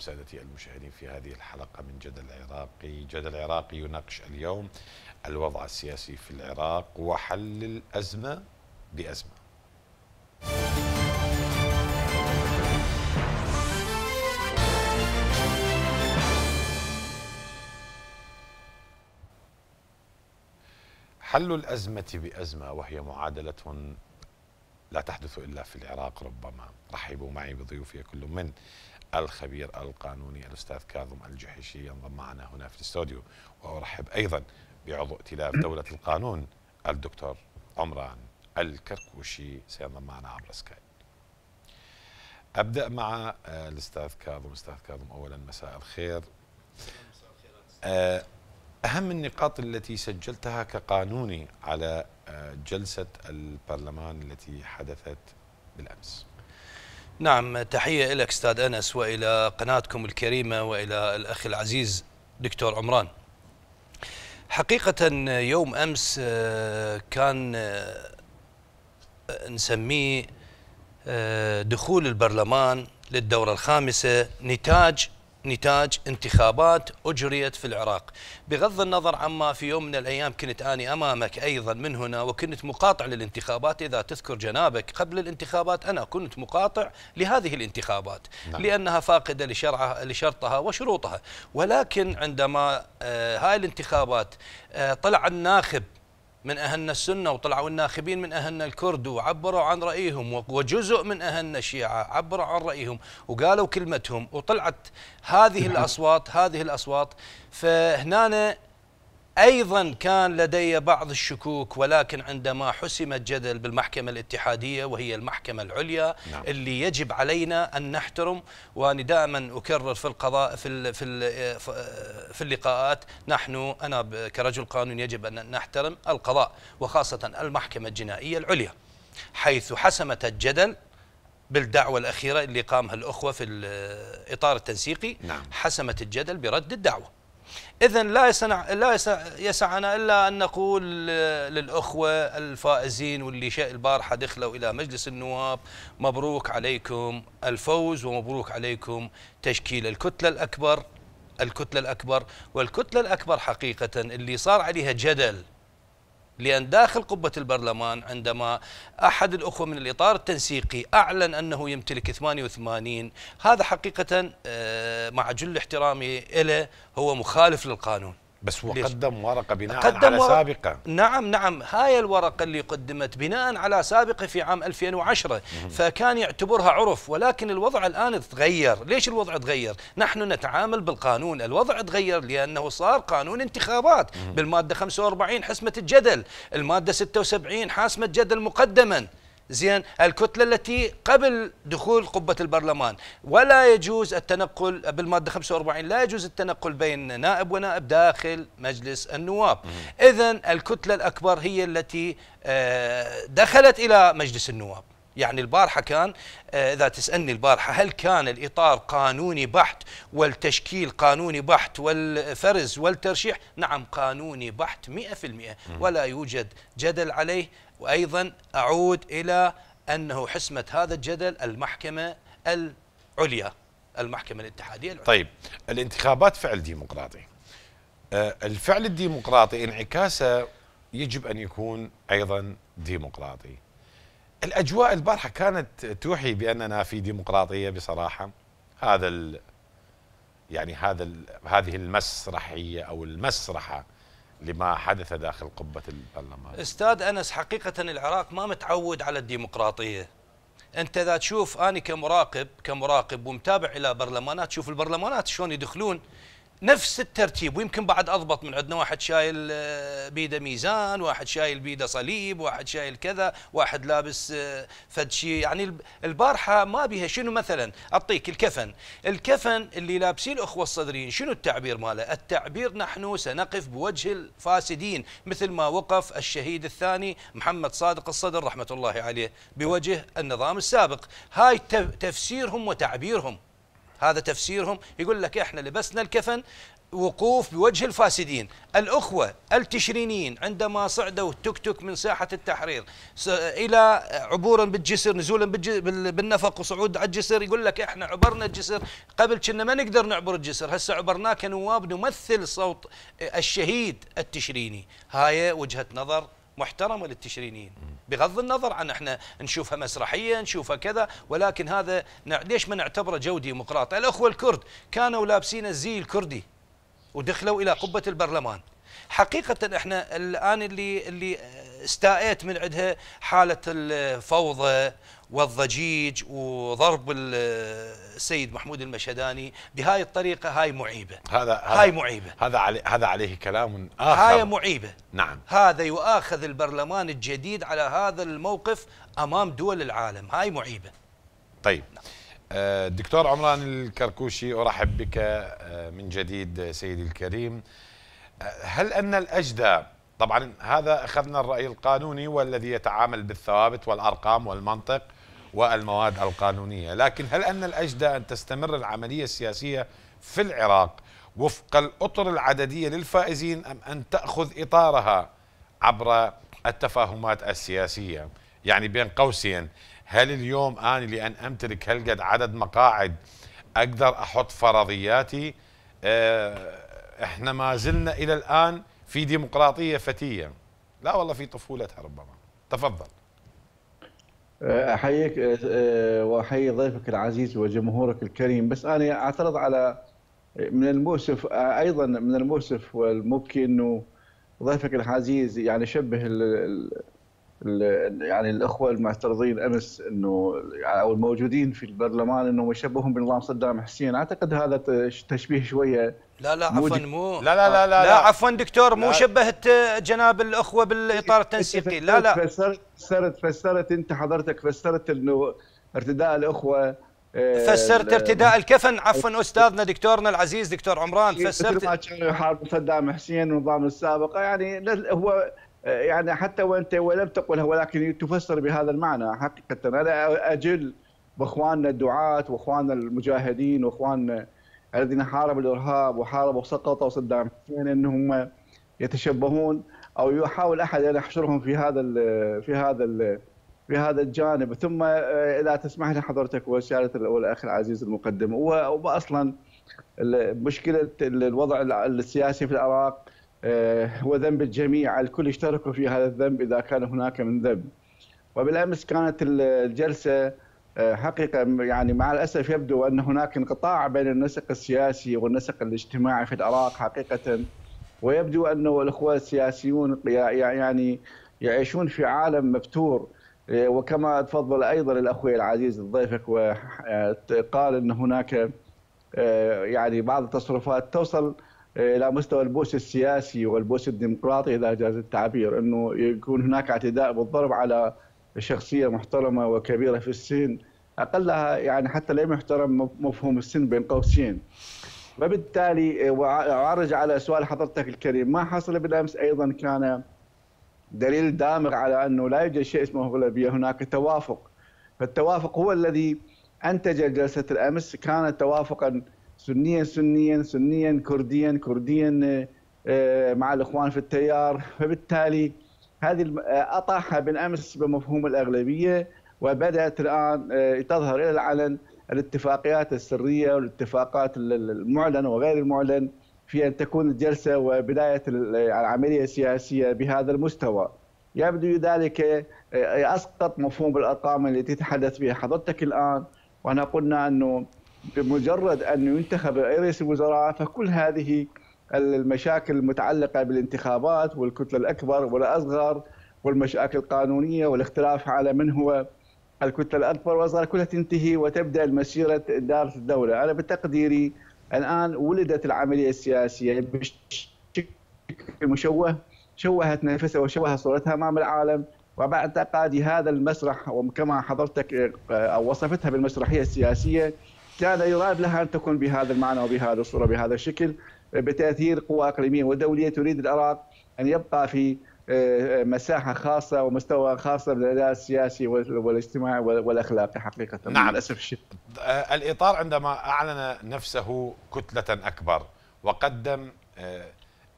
سادتي المشاهدين في هذه الحلقة من جدل العراقي جدل العراقي يناقش اليوم الوضع السياسي في العراق وحل الأزمة بأزمة حل الأزمة بأزمة وهي معادلة لا تحدث إلا في العراق ربما رحبوا معي بضيوفي كل من الخبير القانوني الأستاذ كاظم الجحشي ينضم معنا هنا في الاستوديو وأرحب أيضا بعضو ائتلاف دولة القانون الدكتور عمران الكركوشي سينضم معنا عبر سكاي. أبدأ مع آه، الأستاذ كاظم أستاذ كاظم أولا مساء الخير آه، أهم النقاط التي سجلتها كقانوني على آه، جلسة البرلمان التي حدثت بالأمس نعم تحية لك أستاذ أنس وإلى قناتكم الكريمة وإلى الأخ العزيز دكتور عمران حقيقة يوم أمس آه، كان آه، نسميه آه، دخول البرلمان للدورة الخامسة نتاج نتاج انتخابات أجريت في العراق بغض النظر عما في يوم من الأيام كنت أني أمامك أيضا من هنا وكنت مقاطع للانتخابات إذا تذكر جنابك قبل الانتخابات أنا كنت مقاطع لهذه الانتخابات نعم. لأنها فاقدة لشرعها لشرطها وشروطها ولكن عندما آه، هاي الانتخابات آه، طلع الناخب من أهلنا السنة وطلعوا الناخبين من أهلنا الكرد وعبروا عن رأيهم وجزء من أهلنا الشيعة عبروا عن رأيهم وقالوا كلمتهم وطلعت هذه الأصوات هذه الأصوات فهنا أيضا كان لدي بعض الشكوك ولكن عندما حسم الجدل بالمحكمة الاتحادية وهي المحكمة العليا نعم. اللي يجب علينا أن نحترم وأنا دائما أكرر في القضاء في ال في في اللقاءات نحن أنا كرجل قانون يجب أن نحترم القضاء وخاصة المحكمة الجنائية العليا حيث حسمت الجدل بالدعوة الأخيرة اللي قامها الأخوة في الإطار التنسيقي نعم. حسمت الجدل برد الدعوة إذا لا يسع لا يسعنا إلا أن نقول للأخوة الفائزين واللي شيء البارحة دخلوا إلى مجلس النواب مبروك عليكم الفوز ومبروك عليكم تشكيل الكتلة الأكبر الكتلة الأكبر والكتلة الأكبر حقيقة اللي صار عليها جدل لأن داخل قبة البرلمان عندما أحد الأخوة من الإطار التنسيقي أعلن أنه يمتلك 88 هذا حقيقة آه، مع جل احترامي إله هو مخالف للقانون بس هو قدم ورقه بناء قدم على سابقه نعم نعم هاي الورقه اللي قدمت بناء على سابقه في عام 2010 فكان يعتبرها عرف ولكن الوضع الان تغير ليش الوضع تغير نحن نتعامل بالقانون الوضع تغير لانه صار قانون انتخابات بالماده 45 حسمه الجدل الماده 76 حاسمه جدل مقدما زين الكتله التي قبل دخول قبه البرلمان ولا يجوز التنقل بالماده 45 لا يجوز التنقل بين نائب ونائب داخل مجلس النواب اذا الكتله الاكبر هي التي آه، دخلت الى مجلس النواب يعني البارحة كان آه، إذا تسألني البارحة هل كان الإطار قانوني بحت والتشكيل قانوني بحت والفرز والترشيح نعم قانوني بحت مئة في المئة ولا يوجد جدل عليه وأيضا أعود إلى أنه حسمة هذا الجدل المحكمة العليا المحكمة الاتحادية العليا طيب الانتخابات فعل ديمقراطي آه، الفعل الديمقراطي انعكاسه يجب أن يكون أيضا ديمقراطي الأجواء البارحة كانت توحي بأننا في ديمقراطية بصراحة هذا ال يعني هذا ال هذه المسرحية أو المسرحة لما حدث داخل قبة البرلمان أستاذ أنس حقيقة العراق ما متعود على الديمقراطية أنت إذا تشوف أنا كمراقب كمراقب ومتابع إلى برلمانات تشوف البرلمانات شلون يدخلون نفس الترتيب ويمكن بعد اضبط من عندنا واحد شايل آه، بيده ميزان واحد شايل بيده صليب واحد شايل كذا واحد لابس آه، فد شيء يعني البارحه ما بها شنو مثلا اعطيك الكفن الكفن اللي لابسيه الاخوه الصدريين شنو التعبير ماله التعبير نحن سنقف بوجه الفاسدين مثل ما وقف الشهيد الثاني محمد صادق الصدر رحمه الله عليه بوجه النظام السابق هاي تفسيرهم وتعبيرهم هذا تفسيرهم يقول لك احنا لبسنا الكفن وقوف بوجه الفاسدين الأخوة التشرينيين عندما صعدوا تك تك من ساحة التحرير إلى عبورا بالجسر نزولا بالنفق وصعود على الجسر يقول لك احنا عبرنا الجسر قبل كنا ما نقدر نعبر الجسر هسه عبرناه كنواب نمثل صوت الشهيد التشريني هاي وجهة نظر محترمة للتشرينيين بغض النظر عن احنا نشوفها مسرحيه نشوفها كذا ولكن هذا ليش ما نعتبره جو ديمقراطي الاخوه الكرد كانوا لابسين الزي الكردي ودخلوا الى قبه البرلمان حقيقه احنا الان اللي اللي استائيت من عندها حاله الفوضى والضجيج وضرب السيد محمود المشهداني بهاي الطريقه هاي معيبه هذا هاي معيبه هذا علي هذا عليه كلام اخر هاي معيبه نعم هذا يؤاخذ البرلمان الجديد على هذا الموقف امام دول العالم هاي معيبه طيب نعم. دكتور عمران الكركوشي ارحب بك آه، من جديد آه، سيدي الكريم هل ان الاجدى طبعا هذا اخذنا الراي القانوني والذي يتعامل بالثوابت والارقام والمنطق والمواد القانونية لكن هل أن الأجدى أن تستمر العملية السياسية في العراق وفق الأطر العددية للفائزين أم أن تأخذ إطارها عبر التفاهمات السياسية يعني بين قوسين هل اليوم أنا لأن أمتلك هلقد عدد مقاعد أقدر أحط فرضياتي آه، إحنا ما زلنا إلى الآن في ديمقراطية فتية لا والله في طفولتها ربما تفضل احييك آه، آه، واحيي ضيفك العزيز وجمهورك الكريم بس انا اعترض على آه، من المؤسف ايضا من المؤسف والمبكي انه ضيفك العزيز يعني شبه الـ الـ يعني الاخوه المعترضين امس انه او الموجودين في البرلمان انهم يشبههم بنظام صدام حسين اعتقد هذا تشبيه شويه لا لا عفوا مو لا لا لا لا, لا عفوا دكتور مو شبهت جناب الاخوه بالاطار إيه، إيه، التنسيقي لا لا فسرت فسرت فسرت انت حضرتك فسرت انه ارتداء الاخوه آه، فسرت ارتداء الكفن عفوا استاذنا دكتورنا العزيز دكتور عمران إيه، فسرت ما كانوا يحاربوا صدام حسين والنظام السابق يعني هو آه، يعني حتى وانت ولم تقلها ولكن تفسر بهذا المعنى حقيقه انا اجل باخواننا الدعاة واخواننا المجاهدين واخواننا الذين حاربوا الارهاب وحاربوا وسقطوا صدام حسين انهم يتشبهون او يحاول احد ان يحشرهم في هذا في هذا في هذا الجانب ثم اذا آه، تسمح لي حضرتك وسياده الاخ العزيز المقدم واصلا مشكله الوضع السياسي في العراق آه، هو ذنب الجميع الكل يشتركوا في هذا الذنب اذا كان هناك من ذنب وبالامس كانت الجلسه آه، حقيقة يعني مع الأسف يبدو أن هناك انقطاع بين النسق السياسي والنسق الاجتماعي في العراق حقيقة ويبدو أن الأخوة السياسيون يعني يعيشون في عالم مفتور آه، وكما تفضل أيضا الأخوي العزيز الضيفك وقال أن هناك آه، يعني بعض التصرفات توصل الى مستوى البوس السياسي والبوس الديمقراطي اذا جاز التعبير انه يكون هناك اعتداء بالضرب على شخصيه محترمه وكبيره في السن اقلها يعني حتى لا يحترم مفهوم السن بين قوسين وبالتالي آه، وعرج على سؤال حضرتك الكريم ما حصل بالامس ايضا كان دليل دامغ على انه لا يوجد شيء اسمه اغلبيه هناك توافق فالتوافق هو الذي انتج جلسه الامس كان توافقا سنيا سنيا سنيا كرديا كرديا آه، مع الاخوان في التيار فبالتالي هذه آه، أطاحها بالأمس بمفهوم الأغلبية وبدأت الآن آه، تظهر إلى العلن الاتفاقيات السرية والاتفاقات المعلنة وغير المعلن في أن تكون الجلسة وبداية العملية السياسية بهذا المستوى يبدو ذلك آه، أسقط مفهوم الأرقام التي تتحدث بها حضرتك الآن وأنا قلنا أنه بمجرد أن ينتخب رئيس الوزراء فكل هذه المشاكل المتعلقة بالانتخابات والكتلة الأكبر والأصغر والمشاكل القانونية والاختلاف على من هو الكتلة الأكبر والأصغر كلها تنتهي وتبدأ مسيرة إدارة الدولة أنا بتقديري الآن ولدت العملية السياسية بشكل مشوه شوهت نفسها وشوهت صورتها أمام العالم وبعد هذا المسرح وكما حضرتك آه، أو وصفتها بالمسرحية السياسية كان يراد لها أن تكون بهذا المعنى وبهذا الصورة بهذا الشكل بتأثير قوى إقليمية ودولية تريد العراق أن يبقى في آه، آه، مساحة خاصة ومستوى خاص بالاداء السياسي والاجتماعي والأخلاقي حقيقة نعم. للاسف الشديد آه، الإطار عندما أعلن نفسه كتلة أكبر وقدم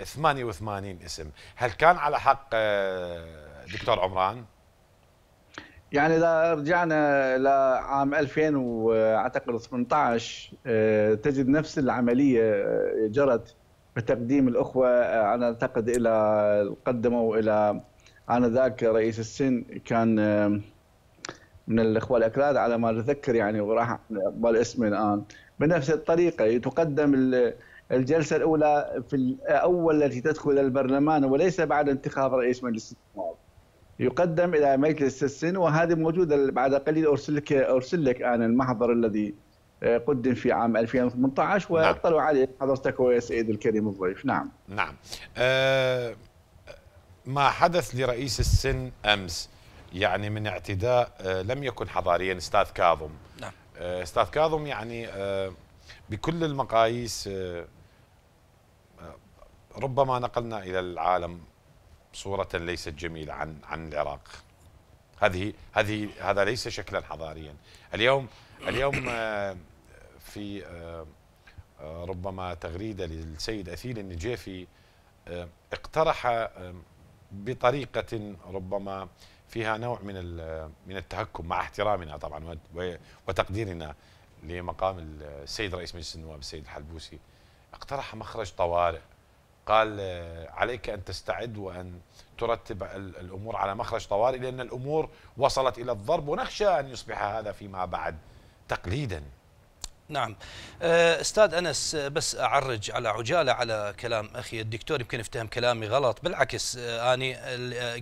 88 اسم هل كان على حق دكتور عمران يعني اذا رجعنا لعام 2000 واعتقد 18 آه، تجد نفس العمليه آه، جرت بتقديم الاخوه آه، انا اعتقد الى قدموا الى انذاك رئيس السن كان من الاخوه الاكراد على ما اتذكر يعني وراح اقبل اسمه الان بنفس الطريقه تقدم الجلسه الاولى في الاول التي تدخل البرلمان وليس بعد انتخاب رئيس مجلس النواب يقدم الى مجلس السن وهذه موجوده بعد قليل ارسل لك ارسل لك انا المحضر الذي آه، قدم في عام 2018 واطلعوا نعم. عليه حضرتك ويا سيد الكريم الضيف نعم نعم آه، ما حدث لرئيس السن امس يعني من اعتداء آه، لم يكن حضاريا استاذ كاظم نعم استاذ كاظم يعني بكل المقاييس ربما نقلنا الى العالم صورة ليست جميلة عن عن العراق هذه هذه هذا ليس شكلا حضاريا اليوم اليوم آه، في آه، آه، ربما تغريدة للسيد أثيل النجيفي اقترح بطريقة ربما فيها نوع من من التهكم مع احترامنا طبعا وتقديرنا لمقام السيد رئيس مجلس النواب السيد الحلبوسي اقترح مخرج طوارئ قال آه، عليك أن تستعد وأن ترتب الأمور على مخرج طوارئ لأن الأمور وصلت إلى الضرب ونخشى أن يصبح هذا فيما بعد تقليدا نعم آه، استاذ انس آه، بس اعرج على عجاله على كلام اخي الدكتور يمكن افتهم كلامي غلط بالعكس آه، اني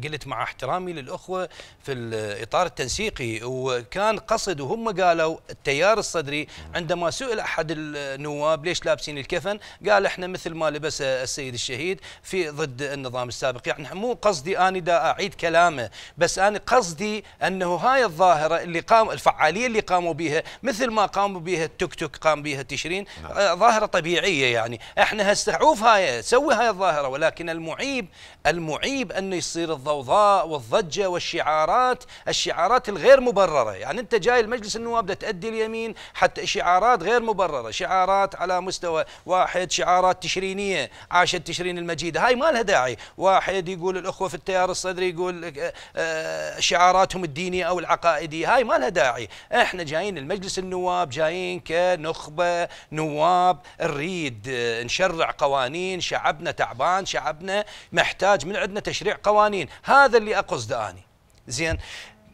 قلت مع احترامي للاخوه في الاطار التنسيقي وكان قصد وهم قالوا التيار الصدري عندما سئل احد النواب ليش لابسين الكفن قال احنا مثل ما لبس السيد الشهيد في ضد النظام السابق يعني مو قصدي اني دا اعيد كلامه بس انا قصدي انه هاي الظاهره اللي قام الفعاليه اللي قاموا بها مثل ما قاموا بها التك تيك توك قام بها تشرين نعم. آه، ظاهره طبيعيه يعني احنا هسه عوف هاي سوي هاي الظاهره ولكن المعيب المعيب انه يصير الضوضاء والضجه والشعارات الشعارات الغير مبرره يعني انت جاي المجلس النواب تأدي اليمين حتى شعارات غير مبرره شعارات على مستوى واحد شعارات تشرينيه عاشت تشرين المجيد هاي ما لها داعي واحد يقول الاخوه في التيار الصدري يقول آه، آه، شعاراتهم الدينيه او العقائديه هاي ما لها داعي احنا جايين المجلس النواب جايين ك نخبة نواب نريد آه، نشرع قوانين شعبنا تعبان شعبنا محتاج من عندنا تشريع قوانين هذا اللي أقصده أني زين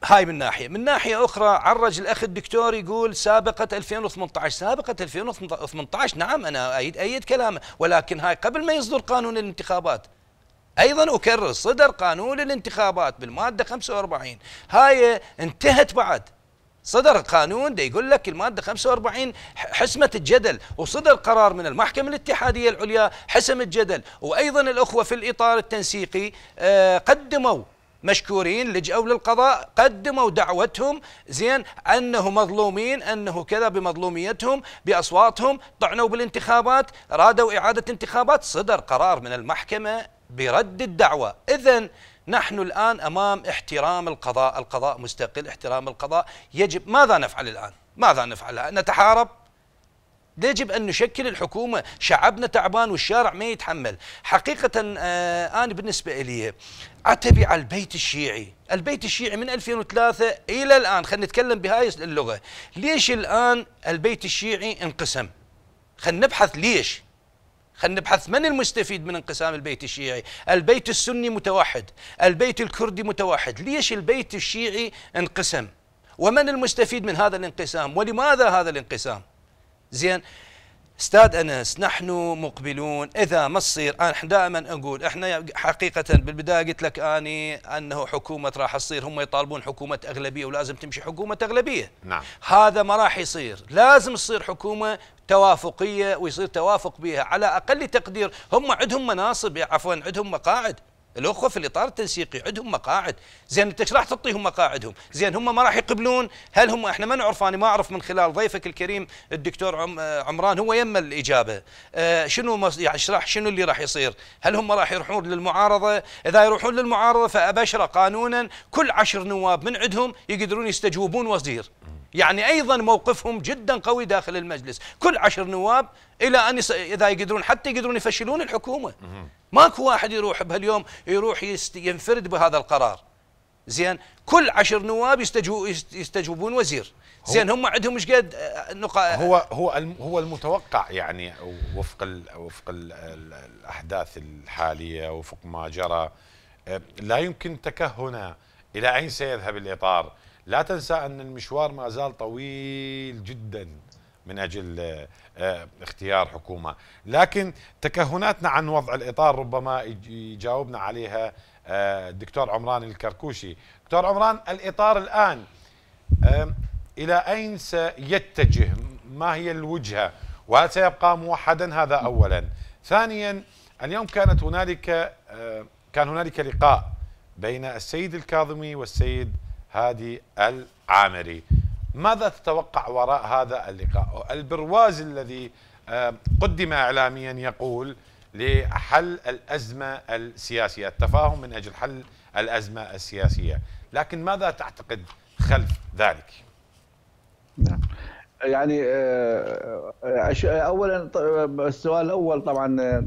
هاي من ناحية من ناحية أخرى عرج الأخ الدكتور يقول سابقة 2018 سابقة 2018 نعم أنا أيد أيد كلامه ولكن هاي قبل ما يصدر قانون الانتخابات ايضا اكرر صدر قانون الانتخابات بالماده 45 هاي انتهت بعد صدر قانون ده يقول لك المادة 45 حسمة الجدل وصدر قرار من المحكمة الاتحادية العليا حسم الجدل وأيضا الأخوة في الإطار التنسيقي آه، قدموا مشكورين لجأوا للقضاء قدموا دعوتهم زين أنه مظلومين أنه كذا بمظلوميتهم بأصواتهم طعنوا بالانتخابات رادوا إعادة انتخابات صدر قرار من المحكمة برد الدعوة إذن نحن الآن أمام احترام القضاء القضاء مستقل احترام القضاء يجب ماذا نفعل الآن ماذا نفعل نتحارب يجب أن نشكل الحكومة شعبنا تعبان والشارع ما يتحمل حقيقة آه أنا بالنسبة لي عتبي على البيت الشيعي البيت الشيعي من 2003 إلى الآن خلينا نتكلم بهاي اللغة ليش الآن البيت الشيعي انقسم خلينا نبحث ليش خلينا نبحث من المستفيد من انقسام البيت الشيعي البيت السني متوحد البيت الكردي متوحد ليش البيت الشيعي انقسم ومن المستفيد من هذا الانقسام ولماذا هذا الانقسام زين استاذ انس نحن مقبلون اذا ما تصير انا دائما اقول احنا حقيقه بالبدايه قلت لك اني انه حكومه راح تصير هم يطالبون حكومه اغلبيه ولازم تمشي حكومه اغلبيه نعم. هذا ما راح يصير لازم تصير حكومه توافقيه ويصير توافق بها على اقل تقدير هم عندهم مناصب عفوا عندهم مقاعد الاخوه في الاطار التنسيقي عندهم مقاعد زين انت راح تعطيهم مقاعدهم زين هم ما راح يقبلون هل هم احنا ما نعرف انا ما اعرف من خلال ضيفك الكريم الدكتور عم عمران هو يم الاجابه آه شنو يعني اشرح شنو اللي راح يصير هل هم راح يروحون للمعارضه اذا يروحون للمعارضه فابشر قانونا كل عشر نواب من عندهم يقدرون يستجوبون وزير يعني ايضا موقفهم جدا قوي داخل المجلس كل عشر نواب الى ان اذا يقدرون حتى يقدرون يفشلون الحكومه ماكو واحد يروح بهاليوم يروح ينفرد بهذا القرار زين كل عشر نواب يستجو يستجوبون وزير زين هم عندهم مش قد آه، نقاط آه، هو هو هو المتوقع يعني وفق الـ وفق الـ الاحداث الحاليه وفق ما جرى آه، لا يمكن تكهنا الى اين سيذهب الاطار لا تنسى ان المشوار ما زال طويل جدا من اجل اختيار حكومة لكن تكهناتنا عن وضع الإطار ربما يجاوبنا عليها الدكتور آه، عمران الكركوشي دكتور عمران الإطار الآن إلى أين سيتجه ما هي الوجهة وهل سيبقى موحدا هذا أولا ثانيا اليوم كانت هنالك آه، كان هنالك لقاء بين السيد الكاظمي والسيد هادي العامري ماذا تتوقع وراء هذا اللقاء البرواز الذي آه، قدم إعلاميا يقول لحل الأزمة السياسية التفاهم من أجل حل الأزمة السياسية لكن ماذا تعتقد خلف ذلك نعم يعني آه، اولا السؤال الاول طبعا آه،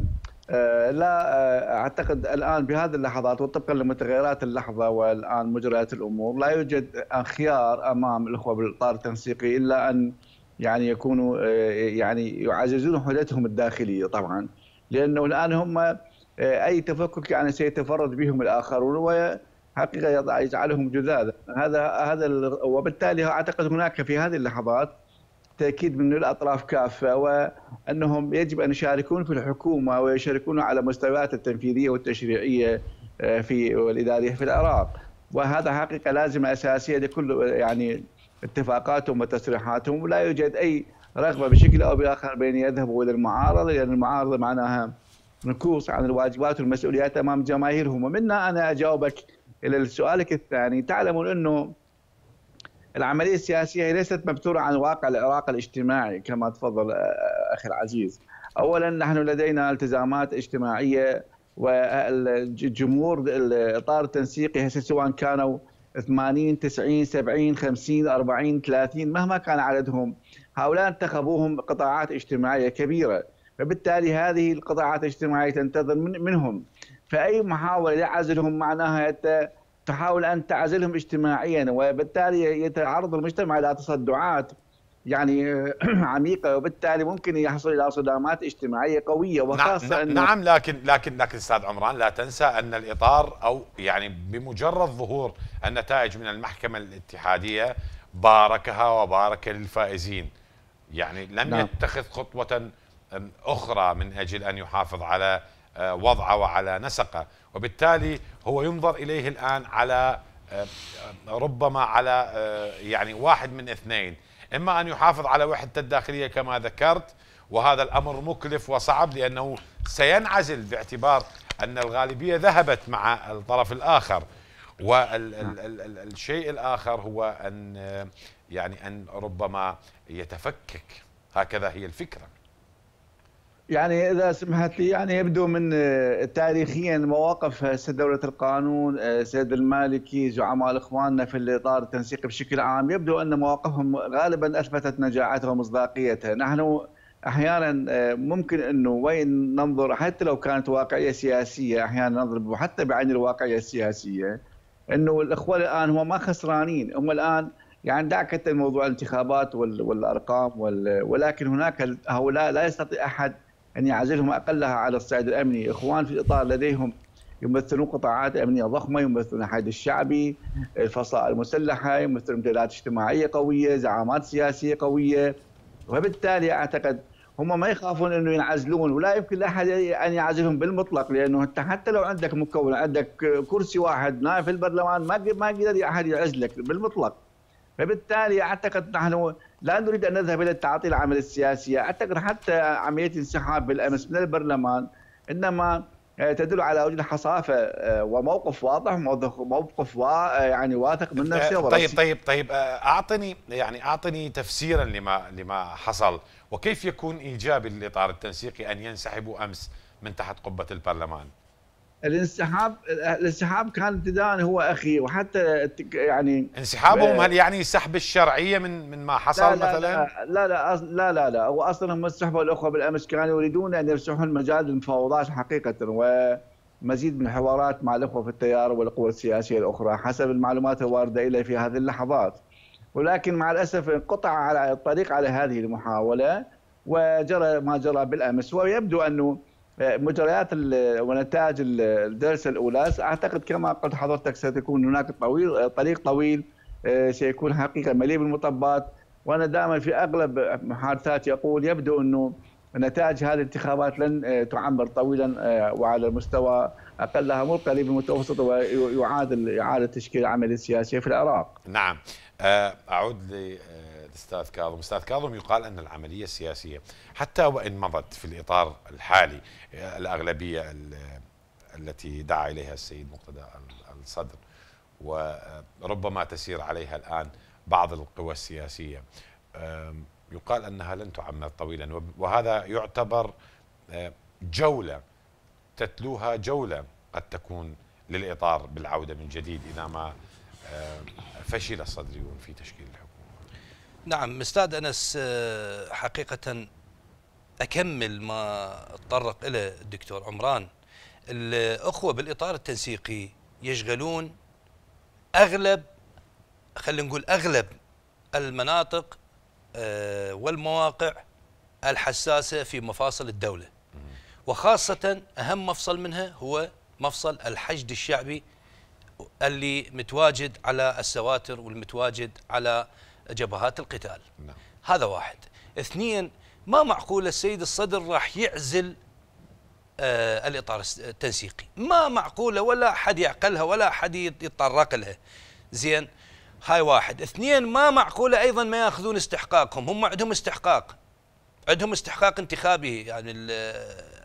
آه، لا آه، اعتقد الان بهذه اللحظات وطبقا لمتغيرات اللحظه والان مجريات الامور لا يوجد خيار امام الاخوه بالاطار التنسيقي الا ان يعني يكونوا آه، يعني يعززون حدتهم الداخليه طبعا لانه الان هم اي تفكك يعني سيتفرد بهم الاخرون وحقيقه يجعلهم جذاذا هذا هذا وبالتالي اعتقد هناك في هذه اللحظات تاكيد من الاطراف كافه وانهم يجب ان يشاركون في الحكومه ويشاركون على مستويات التنفيذيه والتشريعيه آه، في والاداريه في العراق وهذا حقيقه لازمه اساسيه لكل يعني اتفاقاتهم وتصريحاتهم ولا يوجد اي رغبه بشكل او باخر بين يذهبوا الى المعارضه لان المعارضه معناها نكوص عن الواجبات والمسؤوليات امام جماهيرهم ومنا انا اجاوبك الى سؤالك الثاني تعلمون انه العملية السياسية هي ليست مبتورة عن واقع العراق الاجتماعي كما تفضل آه، آه، أخي العزيز أولا نحن لدينا التزامات اجتماعية والجمهور الإطار التنسيقي سواء كانوا 80 90 70 50 40 30 مهما كان عددهم هؤلاء انتخبوهم قطاعات اجتماعية كبيرة فبالتالي هذه القطاعات الاجتماعية تنتظر منهم فأي محاولة لعزلهم معناها حتى تحاول أن تعزلهم اجتماعيا وبالتالي يتعرض المجتمع إلى تصدعات يعني عميقة وبالتالي ممكن يحصل إلى صدامات اجتماعية قوية نعم، وخاصة نعم, أنه نعم لكن لكن لكن أستاذ عمران لا تنسى أن الإطار أو يعني بمجرد ظهور النتائج من المحكمة الاتحادية باركها وبارك للفائزين يعني لم نعم. يتخذ خطوة أخرى من أجل أن يحافظ على آه، وضعه وعلى نسقه وبالتالي هو ينظر إليه الآن على آه، ربما على آه، يعني واحد من اثنين إما أن يحافظ على وحدته الداخلية كما ذكرت وهذا الأمر مكلف وصعب لأنه سينعزل باعتبار أن الغالبية ذهبت مع الطرف الآخر والشيء الآخر هو أن آه، يعني أن ربما يتفكك هكذا هي الفكرة يعني اذا سمحت لي يعني يبدو من آه، تاريخيا مواقف سيد دوله القانون آه، سيد المالكي زعماء اخواننا في الاطار التنسيقي بشكل عام يبدو ان مواقفهم غالبا اثبتت نجاعتها ومصداقيتها نحن احيانا آه، ممكن انه وين ننظر حتى لو كانت واقعيه سياسيه احيانا ننظر حتى بعين الواقعيه السياسيه انه الاخوه الان هم ما خسرانين هم الان يعني دعك موضوع الانتخابات والارقام ولكن هناك هؤلاء لا يستطيع احد أن يعزلهم أقلها على الصعيد الأمني إخوان في الإطار لديهم يمثلون قطاعات أمنية ضخمة يمثلون الحشد الشعبي الفصائل المسلحة يمثلون امتدادات اجتماعية قوية زعامات سياسية قوية وبالتالي أعتقد هم ما يخافون انه ينعزلون ولا يمكن لاحد ان يعزلهم بالمطلق لانه انت حتى لو عندك مكون عندك كرسي واحد نائب في البرلمان ما ما يقدر احد يعزلك بالمطلق فبالتالي اعتقد نحن لا نريد أن نذهب إلى التعاطي العمل السياسي أعتقد حتى عملية انسحاب بالأمس من البرلمان إنما آه، تدل على وجود حصافه آه، وموقف واضح وموقف و... آه، يعني واثق من نفسه طيب طيب طيب اعطني يعني اعطني تفسيرا لما لما حصل وكيف يكون ايجابي للاطار التنسيقي ان ينسحبوا امس من تحت قبه البرلمان؟ الانسحاب الانسحاب كان ابتداء هو اخي وحتى يعني انسحابهم هل يعني سحب الشرعيه من من ما حصل لا لا مثلا؟ لا لا لا لا لا هو اصلا هم سحبوا الاخوه بالامس كانوا يريدون ان يفسحوا المجال للمفاوضات حقيقه ومزيد من الحوارات مع الاخوه في التيار والقوى السياسيه الاخرى حسب المعلومات الوارده الي في هذه اللحظات ولكن مع الاسف انقطع على الطريق على هذه المحاوله وجرى ما جرى بالامس ويبدو انه مجريات ونتائج الدرس الاولى اعتقد كما قلت حضرتك ستكون هناك طويل طريق طويل آه، سيكون حقيقه مليء بالمطبات وانا دائما في اغلب محادثاتي اقول يبدو انه نتائج هذه الانتخابات لن آه، تعمر طويلا آه، وعلى المستوى اقلها مو القريب المتوسط ويعاد اعاده تشكيل العمل السياسي في العراق. نعم اعود ل الاستاذ كاظم، استاذ كاظم يقال ان العمليه السياسيه حتى وان مضت في الاطار الحالي الاغلبيه التي دعا اليها السيد مقتدى الصدر وربما تسير عليها الان بعض القوى السياسيه يقال انها لن تعمر طويلا وهذا يعتبر آه، جوله تتلوها جوله قد تكون للاطار بالعوده من جديد اذا ما آه، فشل الصدريون في تشكيل الحكومه نعم استاذ انس آه، حقيقه اكمل ما تطرق الى الدكتور عمران الاخوه بالاطار التنسيقي يشغلون اغلب خلينا نقول اغلب المناطق آه، والمواقع الحساسه في مفاصل الدوله وخاصه اهم مفصل منها هو مفصل الحشد الشعبي اللي متواجد على السواتر والمتواجد على جبهات القتال نعم. هذا واحد اثنين ما معقول السيد الصدر راح يعزل آه الإطار التنسيقي ما معقولة ولا حد يعقلها ولا حد يتطرق لها زين هاي واحد اثنين ما معقولة أيضا ما يأخذون استحقاقهم هم عندهم استحقاق عندهم استحقاق انتخابي يعني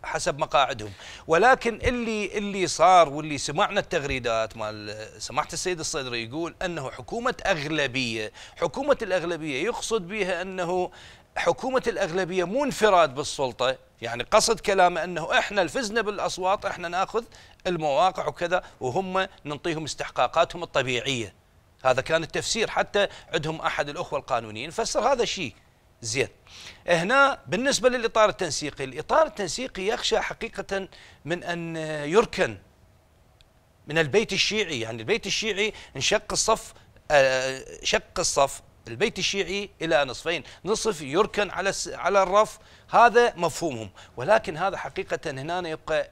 حسب مقاعدهم ولكن اللي اللي صار واللي سمعنا التغريدات مال سماحه السيد الصدري يقول انه حكومه اغلبيه حكومه الاغلبيه يقصد بها انه حكومة الأغلبية مو انفراد بالسلطة يعني قصد كلامه أنه إحنا الفزنا بالأصوات إحنا نأخذ المواقع وكذا وهم ننطيهم استحقاقاتهم الطبيعية هذا كان التفسير حتى عندهم أحد الأخوة القانونيين فسر هذا الشيء زين هنا بالنسبة للإطار التنسيقي الإطار التنسيقي يخشى حقيقة من أن يركن من البيت الشيعي يعني البيت الشيعي انشق الصف آه، شق الصف البيت الشيعي الى نصفين، نصف يركن على على الرف هذا مفهومهم، ولكن هذا حقيقه هنا يبقى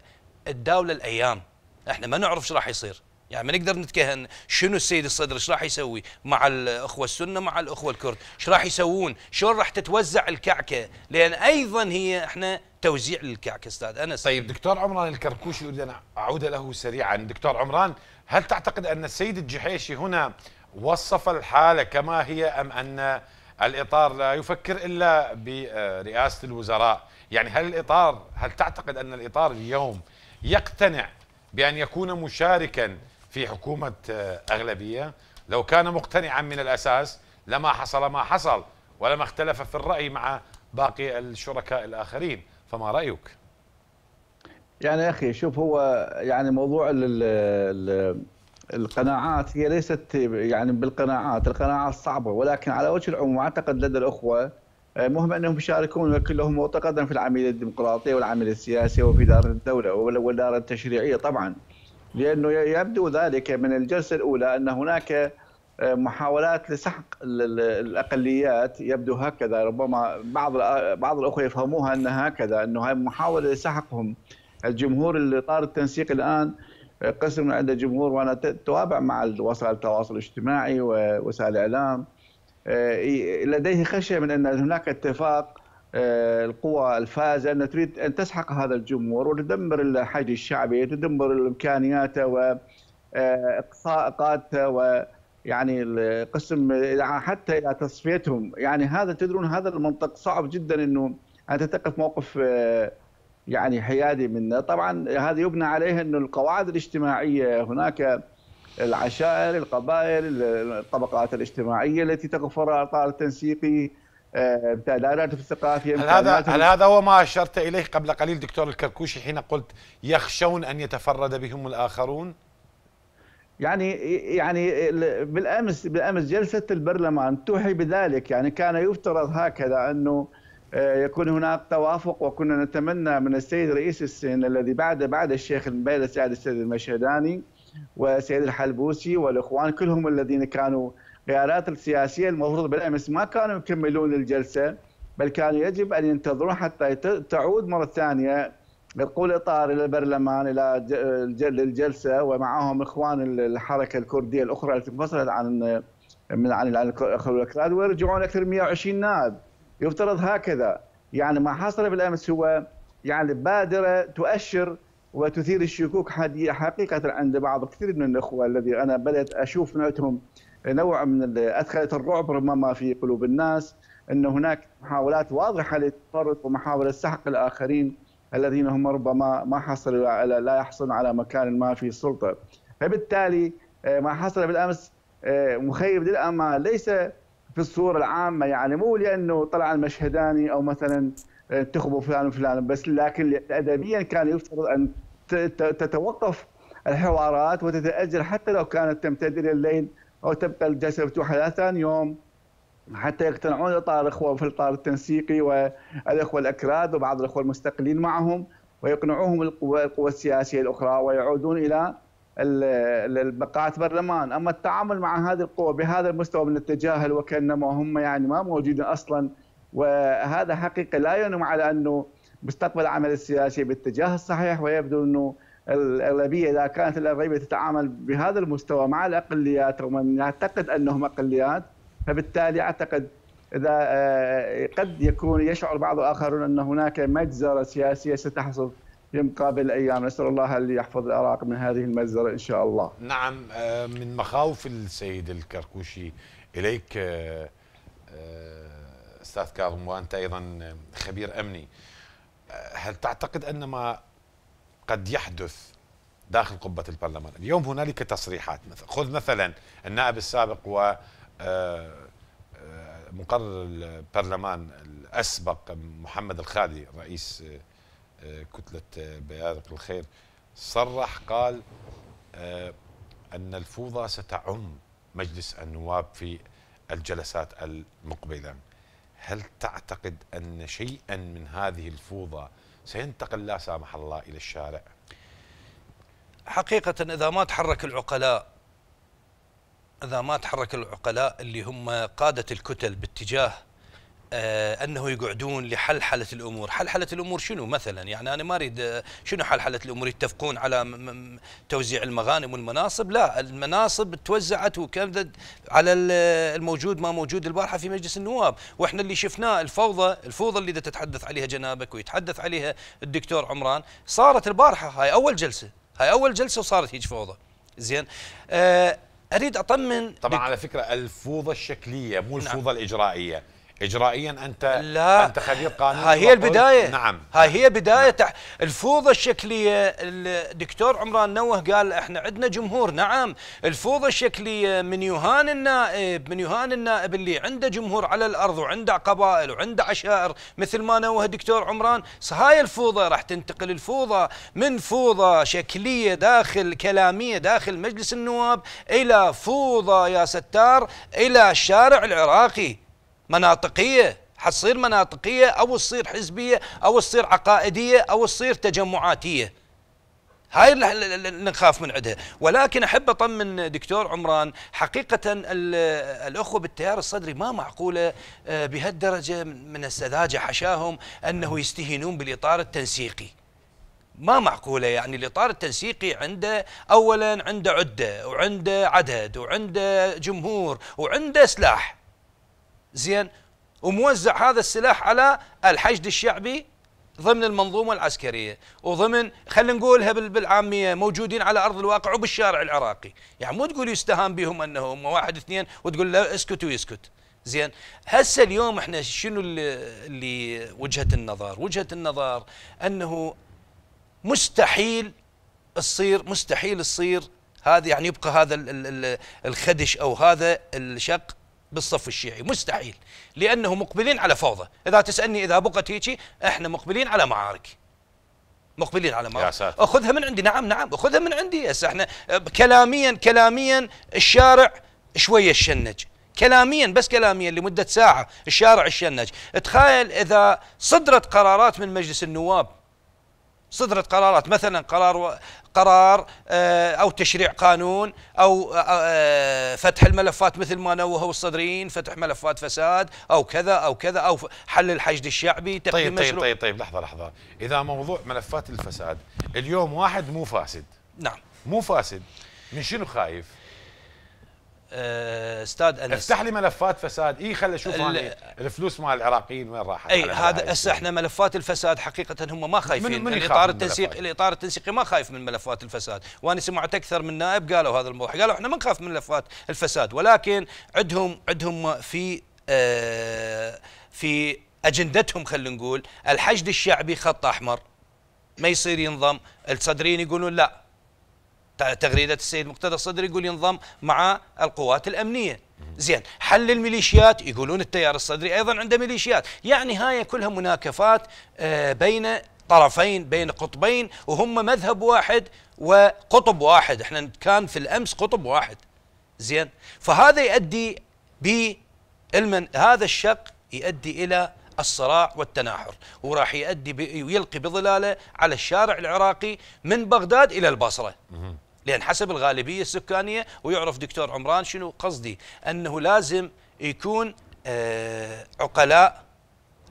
الدوله الايام، احنا ما نعرف ايش راح يصير. يعني ما نقدر نتكهن شنو السيد الصدر ايش راح يسوي مع الاخوه السنه مع الاخوه الكرد ايش راح يسوون شلون راح تتوزع الكعكه لان ايضا هي احنا توزيع للكعكه استاذ انس طيب دكتور عمران الكركوشي اريد ان اعود له سريعا دكتور عمران هل تعتقد ان السيد الجحيشي هنا وصف الحاله كما هي ام ان الاطار لا يفكر الا برئاسه الوزراء يعني هل الاطار هل تعتقد ان الاطار اليوم يقتنع بان يكون مشاركا في حكومة آه، أغلبية لو كان مقتنعا من الأساس لما حصل ما حصل ولما اختلف في الرأي مع باقي الشركاء الآخرين فما رأيك؟ يعني أخي شوف هو يعني موضوع الـ الـ القناعات هي ليست يعني بالقناعات القناعات صعبة ولكن على وجه العموم أعتقد لدى الأخوة آه، مهم أنهم يشاركون كلهم معتقدا في العملية الديمقراطية والعمل السياسي وفي دار الدولة والإدارة التشريعية طبعا لانه يبدو ذلك من الجلسه الاولى ان هناك آه، محاولات لسحق الاقليات يبدو هكذا ربما بعض بعض الاخوه يفهموها انها هكذا انه هاي محاوله لسحقهم الجمهور اللي طار التنسيق الان آه، قسم عند الجمهور جمهور وانا تتابع مع وسائل التواصل الاجتماعي ووسائل الاعلام آه، لديه خشيه من ان هناك اتفاق آه، القوى الفائزه ان تريد ان تسحق هذا الجمهور وتدمر الحج الشعبي تدمر امكانياته آه، واقصاء ويعني القسم حتى الى تصفيتهم يعني هذا تدرون هذا المنطق صعب جدا انه انت تقف موقف آه، يعني حيادي منه طبعا هذا يبنى عليه انه القواعد الاجتماعيه هناك العشائر القبائل الطبقات الاجتماعيه التي تقف وراء اطار التنسيقي آه، بتاع في الثقافيه هل هذا هل هذا هو ما اشرت اليه قبل قليل دكتور الكركوشي حين قلت يخشون ان يتفرد بهم الاخرون؟ يعني يعني بالامس بالامس جلسه البرلمان توحي بذلك يعني كان يفترض هكذا انه آه، يكون هناك توافق وكنا نتمنى من السيد رئيس السن الذي بعد بعد الشيخ المبارك السعد السيد المشهداني والسيد الحلبوسي والاخوان كلهم الذين كانوا الخيارات السياسيه المفروض بالامس ما كانوا يكملون الجلسه بل كان يجب ان ينتظرون حتى تعود مره ثانيه القول اطار الى البرلمان الى الجلسه ومعهم اخوان الحركه الكرديه الاخرى التي انفصلت عن من عن الاخوان ويرجعون اكثر من 120 نائب يفترض هكذا يعني ما حصل بالامس هو يعني بادره تؤشر وتثير الشكوك حقيقه عند بعض كثير من الاخوه الذي انا بدات اشوف نوتهم نوع من ادخلت الرعب ربما في قلوب الناس ان هناك محاولات واضحه للتفرط ومحاوله سحق الاخرين الذين هم ربما ما حصلوا على لا يحصلون على مكان ما في السلطه فبالتالي آه، ما حصل بالامس آه، مخيب للامال ليس في الصوره العامه يعني مو لانه طلع المشهداني او مثلا آه، انتخبوا فلان وفلان بس لكن ادبيا كان يفترض ان تتوقف الحوارات وتتاجل حتى لو كانت تمتد الى الليل او تبقى الجلسه مفتوحه الى ثاني يوم حتى يقتنعون اطار الاخوه في الاطار التنسيقي والاخوه الاكراد وبعض الاخوه المستقلين معهم ويقنعوهم القوى القوى السياسيه الاخرى ويعودون الى بقاعة برلمان أما التعامل مع هذه القوى بهذا المستوى من التجاهل وكأنما هم يعني ما موجودين أصلا وهذا حقيقة لا ينم على أنه مستقبل العمل السياسي بالاتجاه الصحيح ويبدو أنه الاغلبيه اذا كانت الاغلبيه تتعامل بهذا المستوى مع الاقليات ومن يعتقد انهم اقليات فبالتالي اعتقد اذا آه، قد يكون يشعر بعض الاخرون ان هناك مجزره سياسيه ستحصل في مقابل ايام نسال الله ان يحفظ العراق من هذه المجزره ان شاء الله. نعم آه، من مخاوف السيد الكركوشي اليك آه، استاذ كاظم وانت ايضا خبير امني هل تعتقد ان ما قد يحدث داخل قبة البرلمان اليوم هنالك تصريحات مثلا خذ مثلا النائب السابق و آه، آه، مقرر البرلمان الأسبق محمد الخادي رئيس آه، كتلة بيارق الخير صرح قال أن الفوضى ستعم مجلس النواب في الجلسات المقبلة هل تعتقد أن شيئا من هذه الفوضى سينتقل لا سامح الله إلى الشارع حقيقة إذا ما تحرك العقلاء إذا ما تحرك العقلاء اللي هم قادة الكتل باتجاه آه، انه يقعدون لحلحله الامور، حلحله الامور شنو مثلا؟ يعني انا ما اريد آه، شنو حلحله الامور يتفقون على توزيع المغانم والمناصب، لا المناصب توزعت وكذا على الموجود ما موجود البارحه في مجلس النواب، واحنا اللي شفناه الفوضى، الفوضى اللي تتحدث عليها جنابك ويتحدث عليها الدكتور عمران، صارت البارحه هاي اول جلسه، هاي اول جلسه وصارت هيك فوضى. زين؟ أه اريد اطمن طبعا على فكره الفوضى الشكليه مو نعم. الفوضى نعم. الاجرائيه اجرائيا انت لا انت خبير قانون هاي هي البدايه نعم هاي هي بدايه نعم. الفوضى الشكليه الدكتور عمران نوه قال احنا عندنا جمهور نعم الفوضى الشكليه من يوهان النائب من يوهان النائب اللي عنده جمهور على الارض وعنده قبائل وعنده عشائر مثل ما نوه الدكتور عمران هاي الفوضى راح تنتقل الفوضى من فوضى شكليه داخل كلاميه داخل مجلس النواب الى فوضى يا ستار الى الشارع العراقي مناطقية حتصير مناطقية أو تصير حزبية أو تصير عقائدية أو تصير تجمعاتية هاي اللي نخاف من عندها ولكن أحب أطمن دكتور عمران حقيقة الأخوة بالتيار الصدري ما معقولة آه، بهالدرجة من السذاجة حشاهم أنه يستهينون بالإطار التنسيقي ما معقوله يعني الاطار التنسيقي عنده اولا عنده عده وعنده عدد وعنده جمهور وعنده سلاح زين وموزع هذا السلاح على الحشد الشعبي ضمن المنظومة العسكرية وضمن خلينا نقولها بالعامية موجودين على أرض الواقع وبالشارع العراقي يعني مو تقول يستهان بهم أنهم واحد اثنين وتقول لا اسكت ويسكت زين هسه اليوم احنا شنو اللي وجهة النظر وجهة النظر أنه مستحيل تصير مستحيل تصير هذا يعني يبقى هذا الخدش أو هذا الشق بالصف الشيعي مستحيل لأنه مقبلين على فوضى إذا تسألني إذا بقت هيجي إحنا مقبلين على معارك مقبلين على معارك أخذها من عندي نعم نعم أخذها من عندي هسه إحنا كلاميا كلاميا الشارع شوية الشنج كلاميا بس كلاميا لمدة ساعة الشارع الشنج تخيل إذا صدرت قرارات من مجلس النواب صدرت قرارات مثلا قرار قرار آه، او تشريع قانون او آه، آه، فتح الملفات مثل ما نوهوا الصدريين فتح ملفات فساد او كذا او كذا او حل الحشد الشعبي تقديم طيب طيب طيب طيب لحظه لحظه اذا موضوع ملفات الفساد اليوم واحد مو فاسد نعم مو فاسد من شنو خايف؟ آه، استاذ انس افتح لي ملفات فساد اي خلي اشوف الفلوس مال العراقيين وين راحت اي هذا هسه احنا ملفات الفساد حقيقه هم ما خايفين من من الاطار التنسيق الاطار التنسيقي ما خايف من ملفات الفساد وانا سمعت اكثر من نائب قالوا هذا الموضوع قالوا احنا ما نخاف من ملفات الفساد ولكن عندهم عندهم في آه في اجندتهم خلينا نقول الحشد الشعبي خط احمر ما يصير ينضم الصدرين يقولون لا تغريدة السيد مقتدى الصدر يقول ينضم مع القوات الأمنية زين حل الميليشيات يقولون التيار الصدري أيضا عنده ميليشيات يعني هاي كلها مناكفات آه، بين طرفين بين قطبين وهم مذهب واحد وقطب واحد احنا كان في الأمس قطب واحد زين فهذا يؤدي بالمن هذا الشق يؤدي إلى الصراع والتناحر وراح يؤدي ويلقي بظلاله على الشارع العراقي من بغداد الى البصره لأن حسب الغالبية السكانية ويعرف دكتور عمران شنو قصدي أنه لازم يكون آه، عقلاء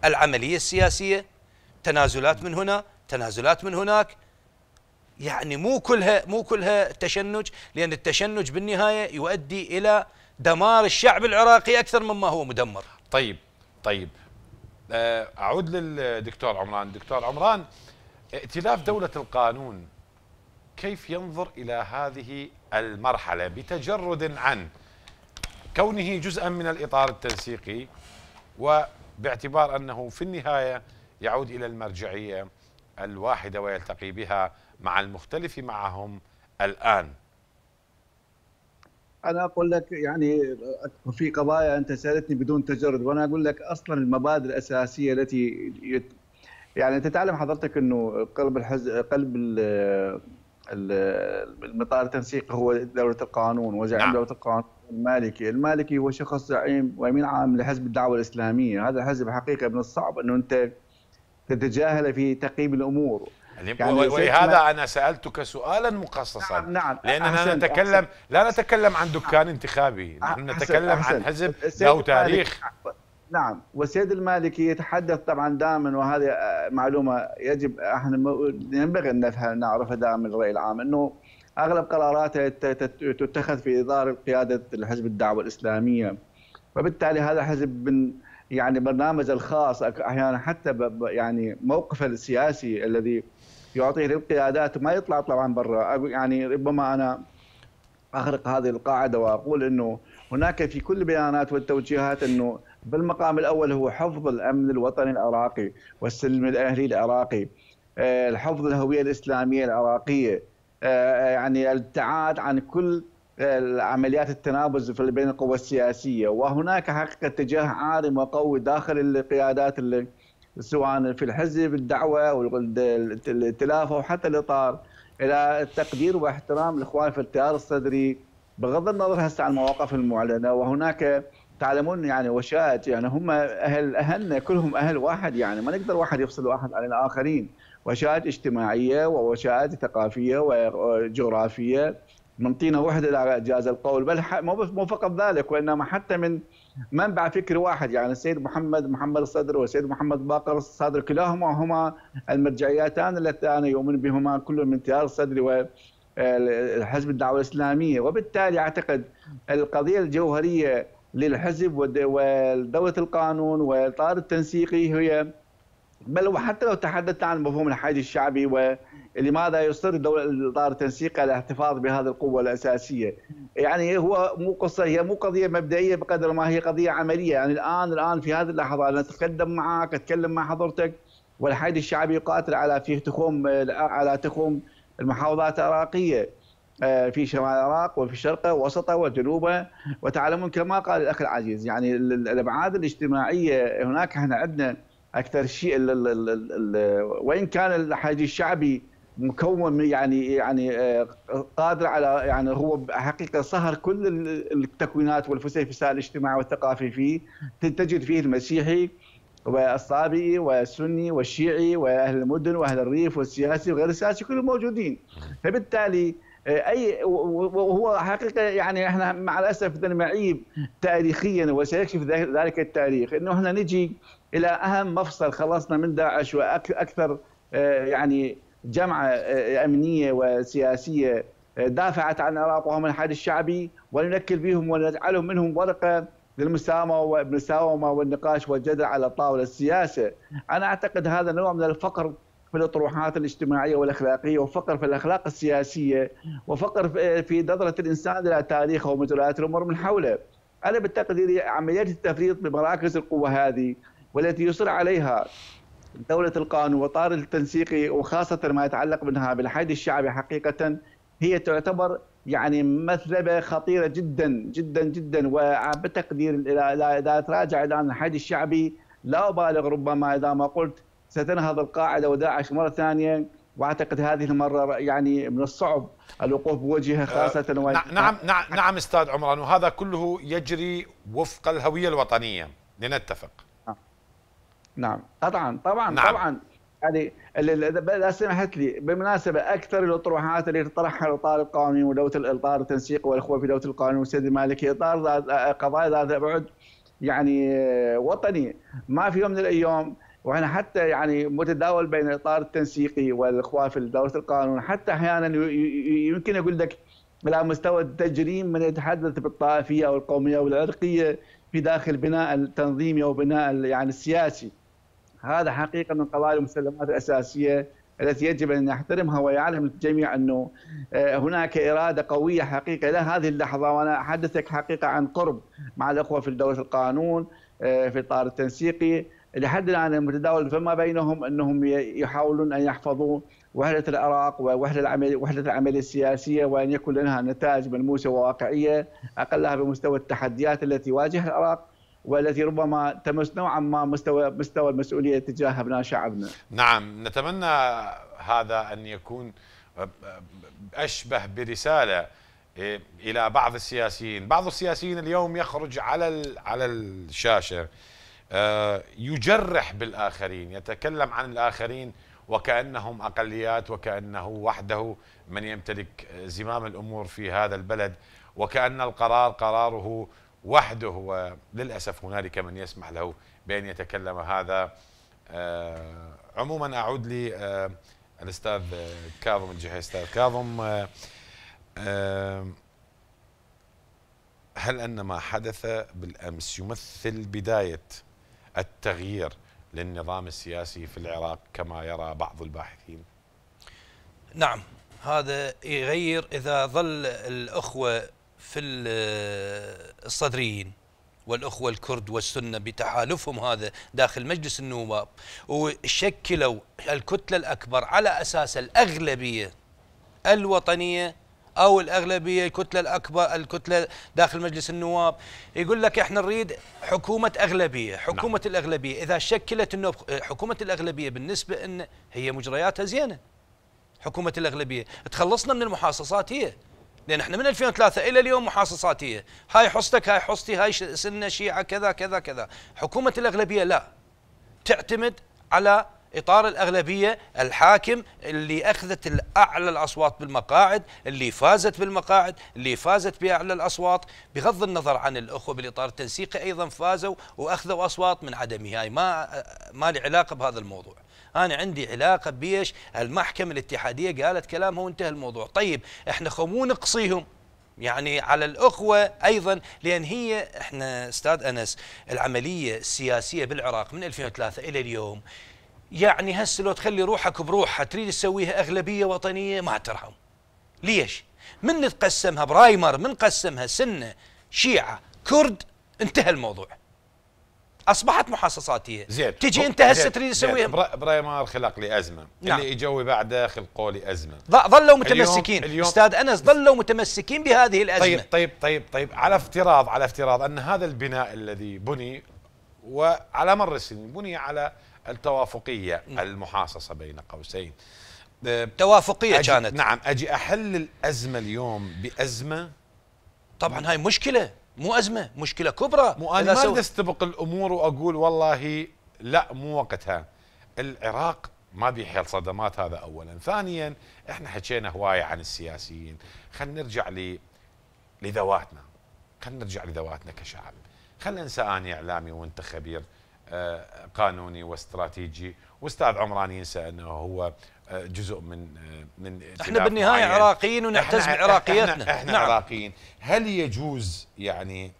العملية السياسية تنازلات من هنا تنازلات من هناك يعني مو كلها مو كلها تشنج لأن التشنج بالنهاية يؤدي إلى دمار الشعب العراقي أكثر مما هو مدمر طيب طيب آه، أعود للدكتور عمران دكتور عمران ائتلاف دولة القانون كيف ينظر إلى هذه المرحلة بتجرد عن كونه جزءا من الإطار التنسيقي وباعتبار أنه في النهاية يعود إلى المرجعية الواحدة ويلتقي بها مع المختلف معهم الآن انا اقول لك يعني في قضايا انت سالتني بدون تجرد وانا اقول لك اصلا المبادئ الاساسيه التي يت... يعني انت تعلم حضرتك انه قلب الحز... قلب المطار التنسيق هو دولة القانون وزعيم نعم. دولة القانون المالكي المالكي هو شخص زعيم وامين عام لحزب الدعوة الإسلامية هذا الحزب حقيقة من الصعب أنه أنت تتجاهل في تقييم الأمور يعني, يعني ولهذا ما... أنا سألتك سؤالا مخصصا نعم نعم لأننا أحسن نتكلم أحسن لا نتكلم عن دكان انتخابي نحن نتكلم أحسن عن حزب له تاريخ نعم والسيد المالكي يتحدث طبعا دائما وهذه آه، معلومه يجب آه، احنا ينبغي ان نعرفها دائما الراي العام انه اغلب قراراته تتخذ في اطار قياده الحزب الدعوه الاسلاميه وبالتالي هذا الحزب من يعني برنامج الخاص احيانا حتى يعني موقفه السياسي الذي يعطيه للقيادات ما يطلع طبعا برا يعني ربما انا اخرق هذه القاعده واقول انه هناك في كل البيانات والتوجيهات انه بالمقام الاول هو حفظ الامن الوطني العراقي والسلم الاهلي العراقي آه، حفظ الهويه الاسلاميه العراقيه آه، آه، يعني الابتعاد عن كل العمليات التنابز بين القوى السياسيه وهناك حقيقه اتجاه عارم وقوي داخل القيادات اللي سواء في الحزب الدعوه والائتلاف او حتى الاطار الى التقدير واحترام الاخوان في التيار الصدري بغض النظر هسه عن المواقف المعلنه وهناك تعلمون يعني وشات يعني هم اهل اهلنا كلهم اهل واحد يعني ما نقدر واحد يفصل واحد عن الاخرين وشات اجتماعيه ووشات ثقافيه وجغرافيه منطينا وحده لا جاز القول بل مو فقط ذلك وانما حتى من منبع فكر واحد يعني السيد محمد محمد الصدر والسيد محمد باقر الصدر كلاهما هما المرجعيتان اللتان يؤمن بهما كل من تيار الصدر و حزب الدعوة الإسلامية وبالتالي أعتقد القضية الجوهرية للحزب ودوله القانون والاطار التنسيقي هي بل وحتى لو تحدثنا عن مفهوم الحاج الشعبي ولماذا يصر دولة الإطار التنسيقي على الاحتفاظ بهذه القوة الأساسية يعني هو مو قصة هي مو قضية مبدئية بقدر ما هي قضية عملية يعني الآن الآن في هذه اللحظة أنا أتقدم معك أتكلم مع حضرتك والحاج الشعبي يقاتل على في تخوم على تخوم المحافظات العراقية آه، في شمال العراق وفي شرقه ووسطه وجنوبه وتعلمون كما قال الاخ العزيز يعني الابعاد الاجتماعيه هناك احنا عندنا اكثر شيء وان كان الحاج الشعبي مكون يعني يعني آه، قادر على يعني هو حقيقه صهر كل التكوينات والفسيفساء الاجتماعي والثقافي فيه تجد فيه المسيحي والصابئي والسني والشيعي واهل المدن واهل الريف والسياسي وغير السياسي كلهم موجودين فبالتالي اي وهو حقيقه يعني احنا مع الاسف معيب تاريخيا وسيكشف ذلك التاريخ انه احنا نجي الى اهم مفصل خلصنا من داعش واكثر آه، يعني جمعه آه، امنيه وسياسيه آه، دافعت عن العراق وهم الحاد الشعبي وننكل بهم ونجعلهم منهم ورقه للمساومه والنقاش والجدل على طاوله السياسه. انا اعتقد هذا نوع من الفقر في الاطروحات الاجتماعيه والاخلاقيه وفقر في الاخلاق السياسيه وفقر في نظره الانسان الى تاريخه ومجريات الامور من حوله. انا بالتقدير عمليه التفريط بمراكز القوه هذه والتي يصر عليها دولة القانون وطار التنسيقي وخاصة ما يتعلق منها بالحيد الشعبي حقيقة هي تعتبر يعني مثلبة خطيرة جدا جدا جدا وبالتقدير إذا تراجع الآن الحيد الشعبي لا أبالغ ربما إذا ما قلت ستنهض القاعده وداعش مره ثانيه واعتقد هذه المره يعني من الصعب الوقوف بوجهها أه، خاصه و... نعم نعم نعم استاذ عمران وهذا كله يجري وفق الهويه الوطنيه لنتفق نعم, نعم. طبعا طبعا نعم. طبعا يعني اذا سمحت لي بالمناسبه اكثر الاطروحات اللي طرحها الاطار القانوني ودوله الاطار التنسيق والاخوه في دوله القانون والسيد المالكي اطار قضايا ذات بعد يعني وطني ما في يوم من الايام وهنا حتى يعني متداول بين الاطار التنسيقي والاخوان في دوله القانون حتى احيانا يمكن اقول لك على مستوى التجريم من يتحدث بالطائفيه او القوميه او العرقيه في داخل بناء التنظيمي او بناء يعني السياسي. هذا حقيقه من قضايا المسلمات الاساسيه التي يجب ان نحترمها ويعلم الجميع انه آه، هناك اراده قويه حقيقه الى هذه اللحظه وانا احدثك حقيقه عن قرب مع الاخوه في دوله القانون آه، في اطار التنسيقي لحد الان المتداول فيما بينهم انهم يحاولون ان يحفظوا وحده العراق ووحده العمل وحده العمل السياسيه وان يكون لها نتائج ملموسه وواقعيه اقلها بمستوى التحديات التي واجه العراق والتي ربما تمس نوعا ما مستوى مستوى المسؤوليه تجاه ابناء شعبنا. نعم نتمنى هذا ان يكون اشبه برساله إيه، الى بعض السياسيين، بعض السياسيين اليوم يخرج على على الشاشه آه، يجرح بالآخرين يتكلم عن الآخرين وكأنهم أقليات وكأنه وحده من يمتلك زمام الأمور في هذا البلد وكأن القرار قراره وحده وللأسف هنالك من يسمح له بأن يتكلم هذا آه، عموما أعود لي آه، الأستاذ كاظم الجحي أستاذ كاظم هل أن ما حدث بالأمس يمثل بداية التغيير للنظام السياسي في العراق كما يرى بعض الباحثين نعم هذا يغير إذا ظل الأخوة في الصدريين والأخوة الكرد والسنة بتحالفهم هذا داخل مجلس النواب وشكلوا الكتلة الأكبر على أساس الأغلبية الوطنية او الاغلبيه الكتله الاكبر الكتله داخل مجلس النواب يقول لك احنا نريد حكومه اغلبيه نعم. حكومه نعم. الاغلبيه اذا شكلت انه حكومه الاغلبيه بالنسبه ان هي مجرياتها زينه حكومه الاغلبيه تخلصنا من المحاصصات هي لان احنا من 2003 الى اليوم محاصصاتيه هاي حصتك هاي حصتي هاي سنه شيعه كذا كذا كذا حكومه الاغلبيه لا تعتمد على إطار الأغلبية الحاكم اللي أخذت الأعلى الأصوات بالمقاعد اللي فازت بالمقاعد اللي فازت بأعلى الأصوات بغض النظر عن الأخوة بالإطار التنسيقي أيضا فازوا وأخذوا أصوات من عدمها هاي ما, ما لي علاقة بهذا الموضوع انا عندي علاقه بيش المحكمه الاتحاديه قالت كلامها وانتهى الموضوع طيب احنا خمو نقصيهم يعني على الاخوه ايضا لان هي احنا استاذ انس العمليه السياسيه بالعراق من 2003 الى اليوم يعني هسه لو تخلي روحك بروحها تريد تسويها أغلبية وطنية ما ترحم ليش؟ من تقسمها برايمر من قسمها سنة شيعة كرد انتهى الموضوع اصبحت محاصصاتيه زين تجي انت هسه تريد تسويها برايمر نعم. خلق لي ازمه نعم. اللي اجوا بعده خلقوا لي ازمه ظلوا متمسكين اليوم استاذ انس ظلوا متمسكين بهذه الازمه طيب طيب طيب طيب على افتراض على افتراض ان هذا البناء الذي بني وعلى مر السنين بني على التوافقية المحاصصة بين قوسين آه، توافقية أجي كانت نعم أجي أحل الأزمة اليوم بأزمة طبعا هاي مشكلة مو أزمة مشكلة كبرى مو أنا ما سو... أستبق الأمور وأقول والله لا مو وقتها العراق ما بيه صدمات هذا أولا ثانيا إحنا حكينا هواية عن السياسيين خلينا نرجع ل... لذواتنا خلينا نرجع لذواتنا كشعب خلينا ننسى أنا إعلامي وأنت خبير قانوني واستراتيجي واستاذ عمران ينسى انه هو آه، جزء من آه، من احنا بالنهايه عراقيين ونعتز بعراقيتنا احنا, احنا نعم. عراقيين هل يجوز يعني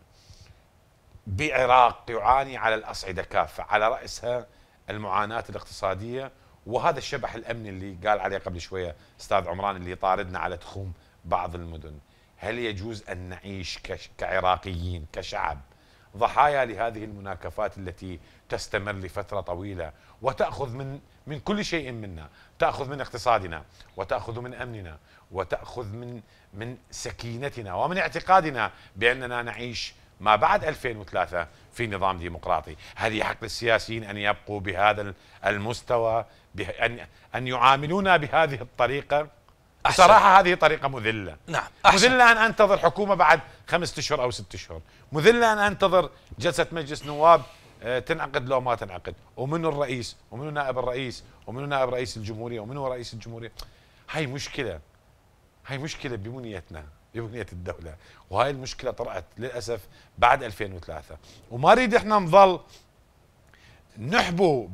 بعراق يعاني على الاصعده كافه على راسها المعاناه الاقتصاديه وهذا الشبح الامني اللي قال عليه قبل شويه استاذ عمران اللي طاردنا على تخوم بعض المدن هل يجوز ان نعيش كعراقيين كشعب ضحايا لهذه المناكفات التي تستمر لفترة طويلة وتأخذ من من كل شيء منا تأخذ من اقتصادنا وتأخذ من أمننا وتأخذ من من سكينتنا ومن اعتقادنا بأننا نعيش ما بعد 2003 في نظام ديمقراطي هل يحق للسياسيين أن يبقوا بهذا المستوى أن أن يعاملونا بهذه الطريقة أحسن. صراحة هذه طريقة مذلة نعم أحسن. مذلة أن أنتظر حكومة بعد خمسة أشهر أو ستة أشهر مذلة أن أنتظر جلسة مجلس نواب آه، تنعقد لو ما تنعقد ومنو الرئيس ومنو نائب الرئيس ومنو نائب رئيس الجمهوريه ومنو رئيس الجمهوريه هاي مشكله هاي مشكله ببنيتنا ببنيه الدوله وهاي المشكله طرات للاسف بعد 2003 وما نريد احنا نظل نحبو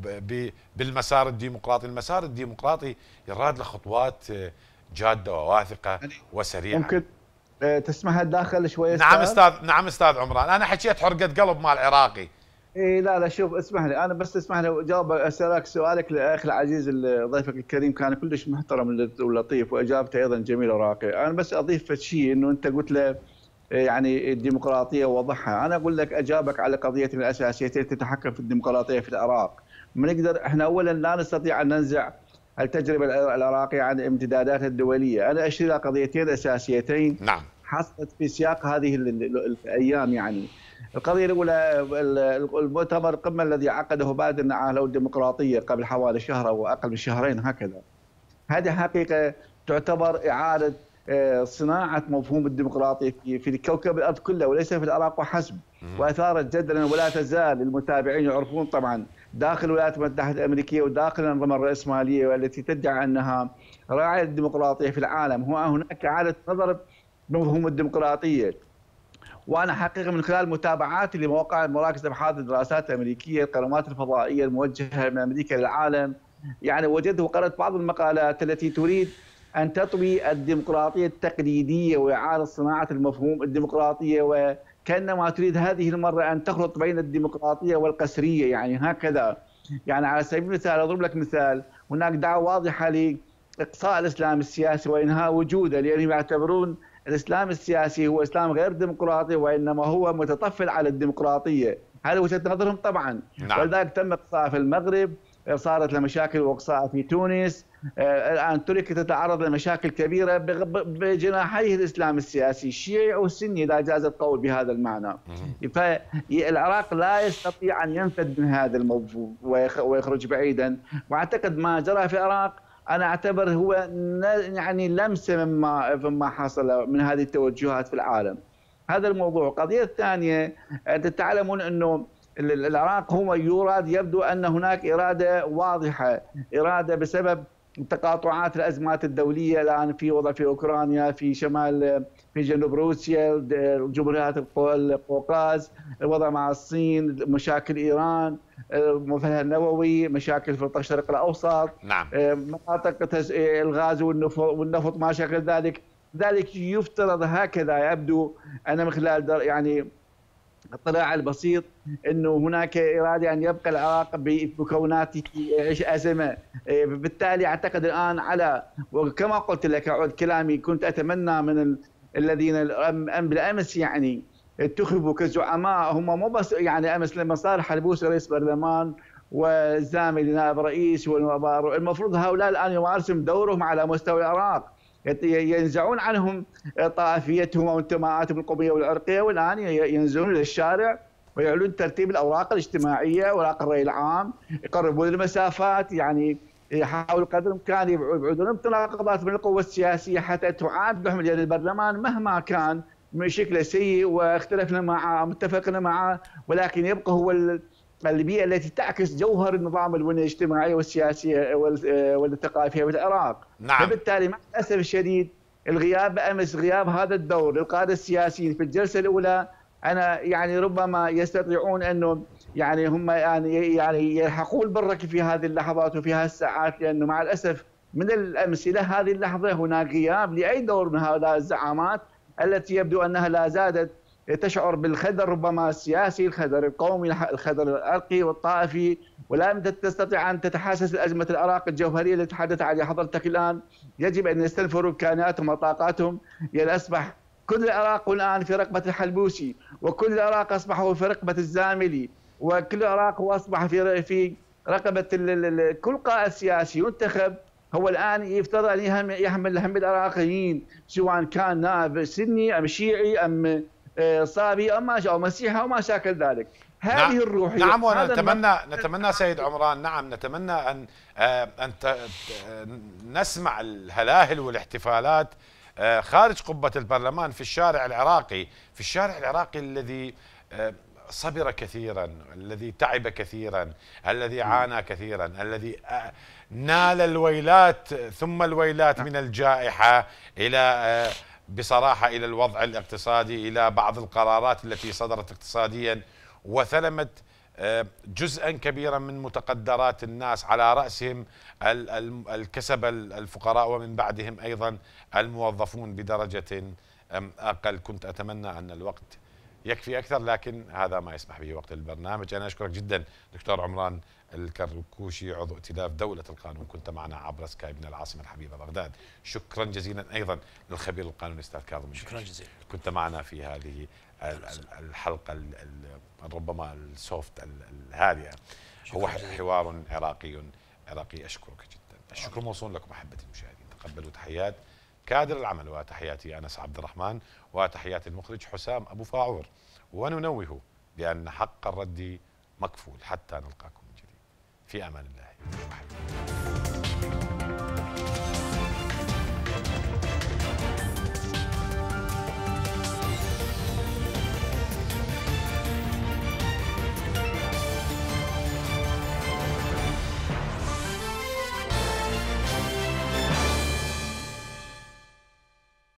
بالمسار الديمقراطي المسار الديمقراطي يراد لخطوات آه، جاده وواثقه يعني وسريعه ممكن آه، تسمح داخل شويه نعم استاذ نعم استاذ عمران انا حكيت حرقه قلب مال عراقي اي لا لا شوف اسمح لي انا بس اسمح لي جاوب اسالك سؤالك لاخ العزيز ضيفك الكريم كان كلش محترم ولطيف واجابته ايضا جميله وراقيه، انا بس اضيف شيء انه انت قلت له إيه، يعني الديمقراطيه وضحها، انا اقول لك اجابك على قضيه الاساسيه تتحكم في الديمقراطيه في العراق، ما نقدر احنا اولا لا نستطيع ان ننزع التجربه العراقيه عن امتداداتها الدوليه، انا اشير الى قضيتين اساسيتين نعم حصلت في سياق هذه الايام يعني القضية الأولى المؤتمر القمة الذي عقده بايدن على الديمقراطية قبل حوالي شهر أو أقل من شهرين هكذا هذه حقيقة تعتبر إعادة آه، صناعة مفهوم الديمقراطية في الكوكب الأرض كله وليس في العراق وحسب وأثارت جدلا ولا تزال المتابعين يعرفون طبعا داخل الولايات المتحدة الأمريكية وداخل الأنظمة الرأسمالية والتي تدعي أنها راعية الديمقراطية في العالم هو هناك إعادة نظر مفهوم الديمقراطية وانا حقيقه من خلال متابعاتي لمواقع مراكز ابحاث الدراسات الامريكيه القنوات الفضائيه الموجهه من امريكا للعالم يعني وجدت وقرات بعض المقالات التي تريد ان تطوي الديمقراطيه التقليديه واعاده صناعه المفهوم الديمقراطيه وكانما تريد هذه المره ان تخلط بين الديمقراطيه والقسريه يعني هكذا يعني على سبيل المثال اضرب لك مثال هناك دعوه واضحه لاقصاء الاسلام السياسي وانهاء وجوده لانهم يعتبرون الاسلام السياسي هو اسلام غير ديمقراطي وانما هو متطفل على الديمقراطيه، هذا وجهه نظرهم طبعا نعم. ولذلك تم اقصاء في المغرب صارت لمشاكل واقصاء في تونس آه، الان تركيا تتعرض لمشاكل كبيره بجناحيه الاسلام السياسي الشيعي او السني اذا جاز القول بهذا المعنى فالعراق لا يستطيع ان ينفذ من هذا الموضوع ويخرج بعيدا واعتقد ما جرى في العراق انا اعتبر هو يعني لمسه مما مما حصل من هذه التوجهات في العالم هذا الموضوع القضيه الثانيه انت تعلمون انه العراق هو يراد يبدو ان هناك اراده واضحه اراده بسبب تقاطعات الازمات الدوليه الان في وضع في اوكرانيا في شمال في جنوب روسيا جمهوريات القوقاز الوضع مع الصين مشاكل ايران مثلها النووي مشاكل في الشرق الاوسط نعم. آه، مناطق آه، الغاز والنفط ما شكل ذلك ذلك يفترض هكذا يبدو ان من خلال يعني اطلاع البسيط انه هناك اراده ان يبقى العراق بمكوناته يعيش ازمه إيه، بالتالي اعتقد الان على وكما قلت لك اعود كلامي كنت اتمنى من الذين بالامس يعني انتخبوا كزعماء هم مو بس يعني امس لما صار حلبوس رئيس برلمان والزامل نائب رئيس والمفروض هؤلاء الان يمارسون دورهم على مستوى العراق ينزعون عنهم طائفيتهم او انتماءاتهم القوميه والعرقيه والان ينزلون الى الشارع ويعلون ترتيب الاوراق الاجتماعيه، اوراق الراي العام، يقربون المسافات يعني يحاول قدر الامكان يبعدون المتناقضات من القوى السياسيه حتى تعاد لهم الى البرلمان مهما كان من شكله سيء واختلفنا معه متفقنا معه ولكن يبقى هو البيئة التي تعكس جوهر النظام البنية الاجتماعية والسياسية والثقافية العراق نعم. فبالتالي مع الأسف الشديد الغياب أمس غياب هذا الدور للقادة السياسيين في الجلسة الأولى أنا يعني ربما يستطيعون أنه يعني هم يعني يعني يلحقون البركة في هذه اللحظات وفي هذه الساعات لأنه مع الأسف من الأمس إلى هذه اللحظة هناك غياب لأي دور من هؤلاء الزعامات التي يبدو أنها لا زادت تشعر بالخدر ربما السياسي الخدر القومي الخدر العرقي والطائفي ولم تستطيع أن تتحسس أزمة العراق الجوهرية التي تحدث عنها حضرتك الآن يجب أن يستنفروا إمكاناتهم وطاقاتهم يعني اصبح كل العراق الآن في رقبة الحلبوسي وكل العراق أصبحوا في رقبة الزاملي وكل العراق أصبح في في رقبة كل قائد سياسي ينتخب هو الان يفترض ان يحمل هم العراقيين سواء كان نائب سني ام شيعي ام آه، صابي او ما او مسيحي او ما شاكل ذلك هذه نعم. الروحيه نعم ونتمنى نتمنى سيد عمران نعم نتمنى ان آه، ان نسمع الهلاهل والاحتفالات آه، خارج قبه البرلمان في الشارع العراقي في الشارع العراقي الذي صبر كثيرا الذي تعب كثيرا الذي عانى كثيرا الذي نال الويلات ثم الويلات نعم. من الجائحه الى بصراحة إلى الوضع الاقتصادي إلى بعض القرارات التي صدرت اقتصاديا وثلمت آه، جزءا كبيرا من متقدرات الناس على رأسهم الكسب الفقراء ومن بعدهم أيضا الموظفون بدرجة أقل كنت أتمنى أن الوقت يكفي أكثر لكن هذا ما يسمح به وقت البرنامج أنا أشكرك جدا دكتور عمران الكركوشي عضو ائتلاف دولة القانون كنت معنا عبر سكايب من العاصمة الحبيبة بغداد شكرا جزيلا أيضا للخبير القانوني أستاذ كاظم شكرا جزيلا كنت معنا في هذه الحلقة ربما السوفت الهادئة هو حوار عراقي عراقي أشكرك جدا الشكر موصول لكم أحبتي المشاهدين تقبلوا تحيات كادر العمل وتحياتي أنس عبد الرحمن وتحيات المخرج حسام أبو فاعور وننوه بأن حق الرد مكفول حتى نلقاكم في أمان الله